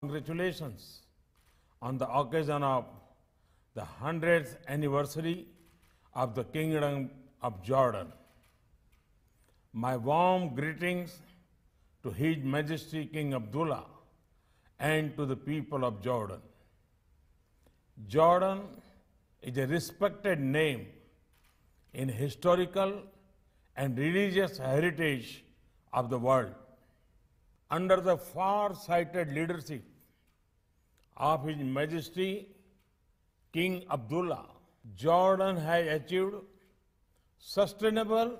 Congratulations on the occasion of the 100th anniversary of the Kingdom of Jordan. My warm greetings to His Majesty King Abdullah and to the people of Jordan. Jordan is a respected name in historical and religious heritage of the world under the far-sighted leadership of His Majesty King Abdullah, Jordan has achieved sustainable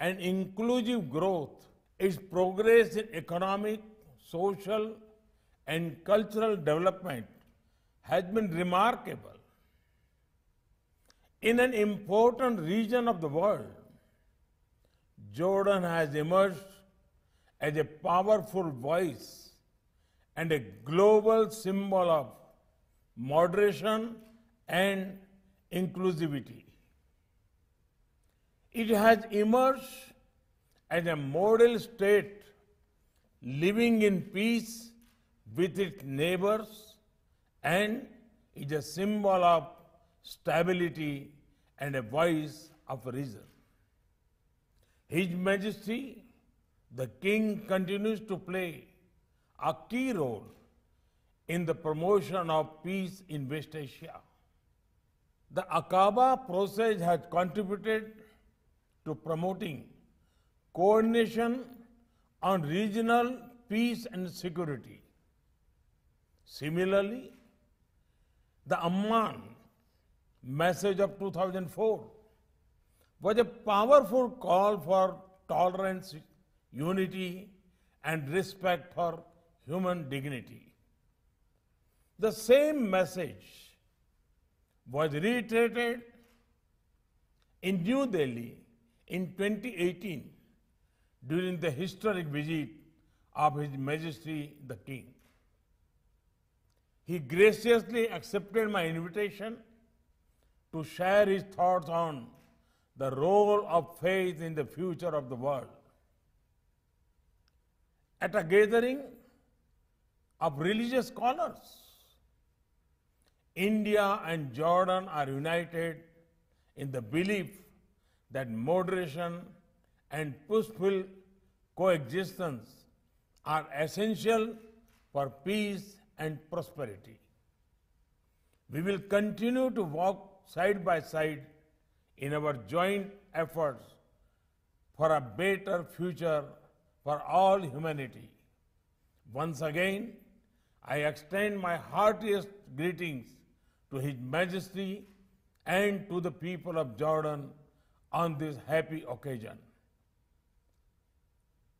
and inclusive growth. Its progress in economic, social, and cultural development has been remarkable. In an important region of the world, Jordan has emerged as a powerful voice and a global symbol of moderation and inclusivity. It has emerged as a model state living in peace with its neighbors and is a symbol of stability and a voice of reason. His Majesty the king continues to play a key role in the promotion of peace in West Asia. The Aqaba process has contributed to promoting coordination on regional peace and security. Similarly, the Amman message of 2004 was a powerful call for tolerance unity and respect for human dignity. The same message was reiterated in New Delhi in 2018 during the historic visit of His Majesty the King. He graciously accepted my invitation to share his thoughts on the role of faith in the future of the world at a gathering of religious scholars. India and Jordan are united in the belief that moderation and peaceful coexistence are essential for peace and prosperity. We will continue to walk side by side in our joint efforts for a better future for all humanity. Once again, I extend my heartiest greetings to His Majesty and to the people of Jordan on this happy occasion.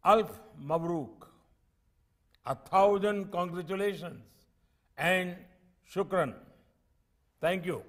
Alf Mabruk, a thousand congratulations and shukran. Thank you.